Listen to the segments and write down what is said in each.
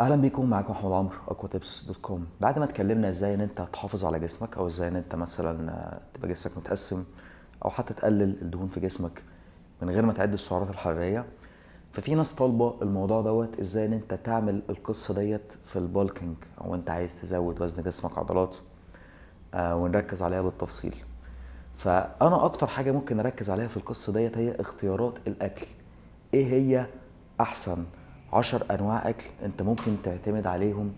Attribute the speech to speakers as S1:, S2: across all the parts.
S1: اهلا بيكم معاكم محمد عمرو اكوا تيبس دوت كوم بعد ما اتكلمنا ازاي ان انت تحافظ على جسمك او ازاي ان انت مثلا آه، تبقى جسمك متقسم او حتى تقلل الدهون في جسمك من غير ما تعد السعرات الحراريه ففي ناس طالبه الموضوع دوت ازاي ان انت تعمل القصه ديت في البولكينج او انت عايز تزود وزن جسمك عضلات آه، ونركز عليها بالتفصيل فانا اكتر حاجه ممكن اركز عليها في القصه ديت هي اختيارات الاكل ايه هي احسن عشر انواع اكل انت ممكن تعتمد عليهم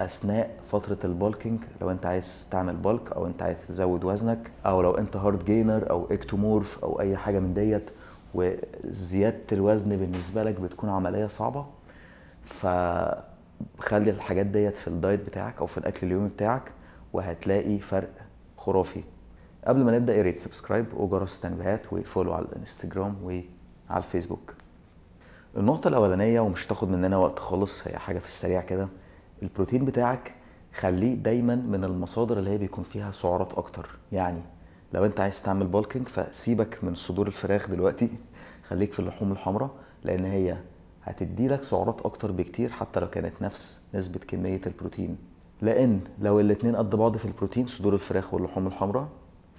S1: اثناء فتره البولكينج لو انت عايز تعمل بولك او انت عايز تزود وزنك او لو انت هارد جينر او اكتومورف او اي حاجه من ديت وزياده الوزن بالنسبه لك بتكون عمليه صعبه فخلي الحاجات ديت في الدايت بتاعك او في الاكل اليومي بتاعك وهتلاقي فرق خرافي قبل ما نبدا يا ريت سبسكرايب وجرس التنبيهات وفولو على الانستجرام وعلى الفيسبوك النقطة الأولانية ومش هتاخد مننا وقت خالص هي حاجة في السريع كده البروتين بتاعك خليه دايما من المصادر اللي هي بيكون فيها سعرات أكتر يعني لو أنت عايز تعمل بولكينج فسيبك من صدور الفراخ دلوقتي خليك في اللحوم الحمراء لأن هي هتدي لك سعرات أكتر بكتير حتى لو كانت نفس نسبة كمية البروتين لأن لو الاتنين قد بعض في البروتين صدور الفراخ واللحوم الحمراء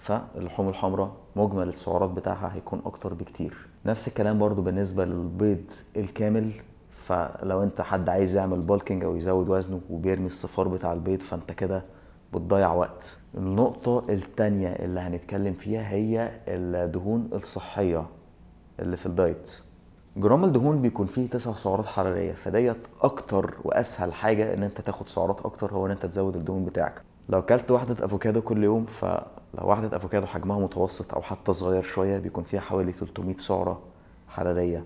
S1: فاللحوم الحمراء مجمل السعرات بتاعها هيكون اكتر بكتير نفس الكلام برضو بالنسبه للبيض الكامل فلو انت حد عايز يعمل بالكينج او يزود وزنه وبيرمي الصفار بتاع البيض فانت كده بتضيع وقت النقطة التانية اللي هنتكلم فيها هي الدهون الصحية اللي في الدايت جرام الدهون بيكون فيه تسع سعرات حرارية فديت أكتر وأسهل حاجة إن أنت تاخد سعرات أكتر هو إن أنت تزود الدهون بتاعك لو اكلت واحده افوكادو كل يوم فلو واحده افوكادو حجمها متوسط او حتى صغير شويه بيكون فيها حوالي 300 سعره حراريه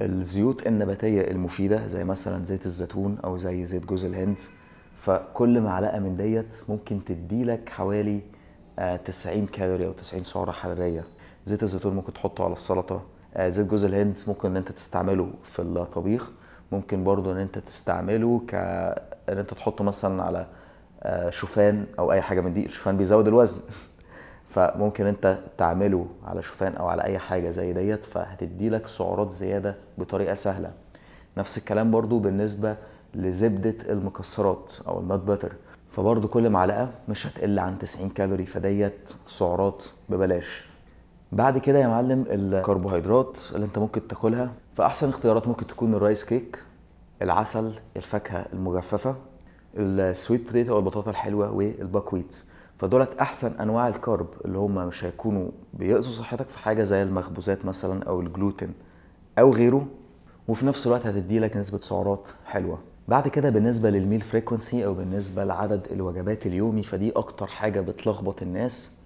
S1: الزيوت النباتيه المفيده زي مثلا زيت الزيتون او زي زيت جوز الهند فكل معلقه من ديت ممكن تدي لك حوالي 90 آه، كالوري او 90 سعره حراريه زيت الزيتون ممكن تحطه على السلطه آه، زيت جوز الهند ممكن ان انت تستعمله في الطبيخ ممكن برضو ان انت تستعمله ك ان انت تحطه مثلا على آه، شوفان او اي حاجه من دي الشوفان بيزود الوزن فممكن انت تعمله على شوفان او على اي حاجه زي ديت فهتدي لك سعرات زياده بطريقه سهله نفس الكلام برضو بالنسبه لزبده المكسرات او النات باتر فبرضو كل معلقه مش هتقل عن 90 كالوري فديت سعرات ببلاش بعد كده يا معلم الكربوهيدرات اللي انت ممكن تاكلها فاحسن اختيارات ممكن تكون الرايس كيك العسل الفاكهه المجففه السويت بوتيتو او البطاطا الحلوه والباكويت فدولت احسن انواع الكارب اللي هم مش هيكونوا بيأذوا صحتك في حاجه زي المخبوزات مثلا او الجلوتين او غيره وفي نفس الوقت هتدي لك نسبه سعرات حلوه بعد كده بالنسبه للميل فريكونسي او بالنسبه لعدد الوجبات اليومي فدي اكتر حاجه بتلخبط الناس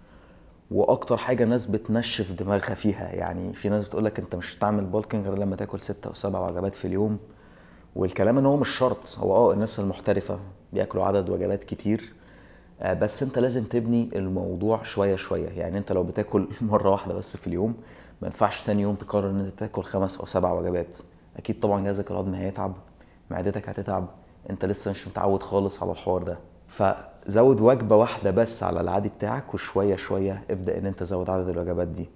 S1: واكتر حاجه الناس بتنشف دماغها فيها يعني في ناس بتقول لك انت مش هتعمل بولكينج غير لما تاكل ستة او سبع وجبات في اليوم والكلام ان هو مش شرط هو اه الناس المحترفه بياكلوا عدد وجبات كتير آه، بس انت لازم تبني الموضوع شويه شويه يعني انت لو بتاكل مره واحده بس في اليوم ما ينفعش تاني يوم تقرر ان انت تاكل خمس او سبع وجبات اكيد طبعا جهازك الهضمي هيتعب معدتك هتتعب انت لسه مش متعود خالص على الحوار ده فزود وجبه واحده بس على العادي بتاعك وشويه شويه ابدا ان انت تزود عدد الوجبات دي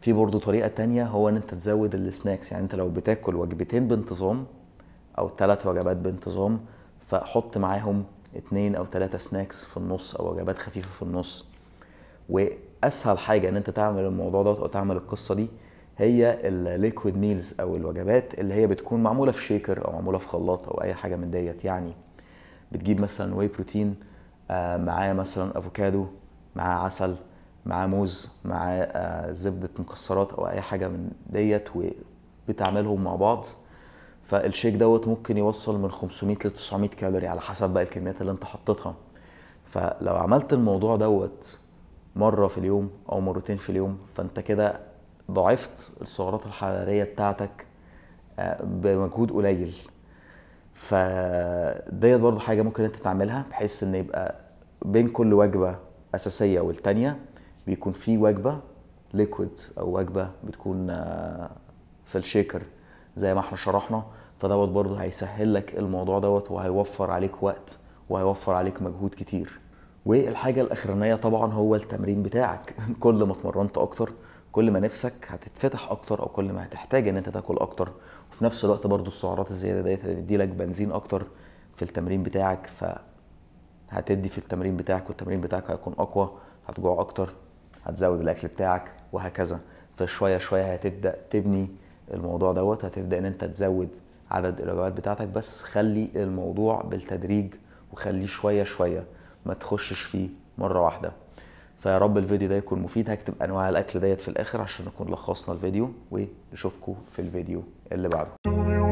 S1: في برضه طريقه تانية هو ان انت تزود السناكس يعني انت لو بتاكل وجبتين بانتظام او ثلاث وجبات بانتظام فحط معاهم اتنين او ثلاثة سناكس في النص او وجبات خفيفة في النص واسهل حاجة ان انت تعمل الموضوع دوت او تعمل القصة دي هي الليكويد ميلز او الوجبات اللي هي بتكون معمولة في شيكر او معمولة في خلاط او اي حاجة من ديت يعني بتجيب مثلا واي آه، بروتين معاه مثلا افوكادو معاه عسل معاه موز معاه آه، زبدة مكسرات او اي حاجة من ديت وبتعملهم مع بعض فالشيك دوت ممكن يوصل من 500 ل 900 كالوري على حسب بقى الكميات اللي انت حطيتها فلو عملت الموضوع دوت مره في اليوم او مرتين في اليوم فانت كده ضعفت السعرات الحراريه بتاعتك آه، بمجهود قليل فديت برضو حاجه ممكن انت تعملها بحيث ان يبقى بين كل وجبه اساسيه والتانيه بيكون في وجبه ليكويد او وجبه بتكون آه، في الشيكر زي ما احنا شرحنا فدوت برضه هيسهل لك الموضوع دوت وهيوفر عليك وقت وهيوفر عليك مجهود كتير والحاجه الاخرانيه طبعا هو التمرين بتاعك كل ما اتمرنت اكتر كل ما نفسك هتتفتح اكتر او كل ما هتحتاج ان انت تاكل اكتر وفي نفس الوقت برضو السعرات الزياده ديت هتدي لك بنزين اكتر في التمرين بتاعك ف هتدي في التمرين بتاعك والتمرين بتاعك هيكون اقوى هتجوع اكتر هتزود الاكل بتاعك وهكذا فشويه شويه هتبدا تبني الموضوع دوت هتبدا ان انت تزود عدد الوجبات بتاعتك بس خلي الموضوع بالتدريج وخليه شويه شويه ما تخشش فيه مره واحده فيا رب الفيديو ده يكون مفيد هكتب انواع الاكل ديت في الاخر عشان نكون لخصنا الفيديو ونشوفكم في الفيديو اللي بعده